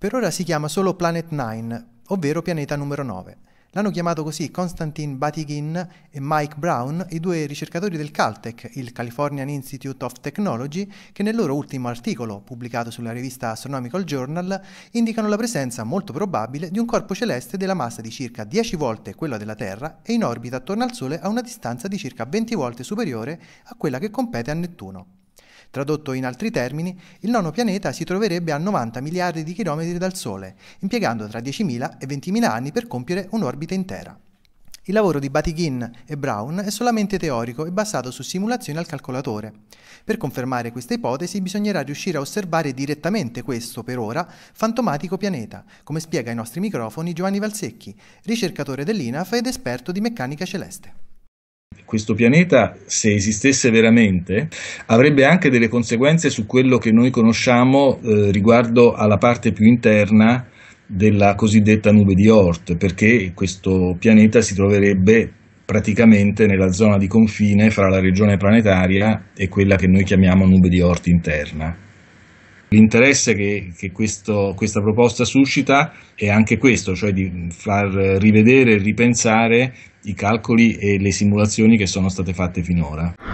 Per ora si chiama solo Planet 9, ovvero pianeta numero 9. L'hanno chiamato così Konstantin Batygin e Mike Brown, i due ricercatori del Caltech, il Californian Institute of Technology, che nel loro ultimo articolo, pubblicato sulla rivista Astronomical Journal, indicano la presenza molto probabile di un corpo celeste della massa di circa 10 volte quella della Terra e in orbita attorno al Sole a una distanza di circa 20 volte superiore a quella che compete a Nettuno. Tradotto in altri termini, il nono pianeta si troverebbe a 90 miliardi di chilometri dal Sole, impiegando tra 10.000 e 20.000 anni per compiere un'orbita intera. Il lavoro di Batighin e Brown è solamente teorico e basato su simulazioni al calcolatore. Per confermare questa ipotesi bisognerà riuscire a osservare direttamente questo, per ora, fantomatico pianeta, come spiega ai nostri microfoni Giovanni Valsecchi, ricercatore dell'INAF ed esperto di meccanica celeste questo pianeta, se esistesse veramente, avrebbe anche delle conseguenze su quello che noi conosciamo eh, riguardo alla parte più interna della cosiddetta nube di Oort, perché questo pianeta si troverebbe praticamente nella zona di confine fra la regione planetaria e quella che noi chiamiamo nube di Oort interna. L'interesse che, che questo, questa proposta suscita è anche questo, cioè di far rivedere e ripensare i calcoli e le simulazioni che sono state fatte finora.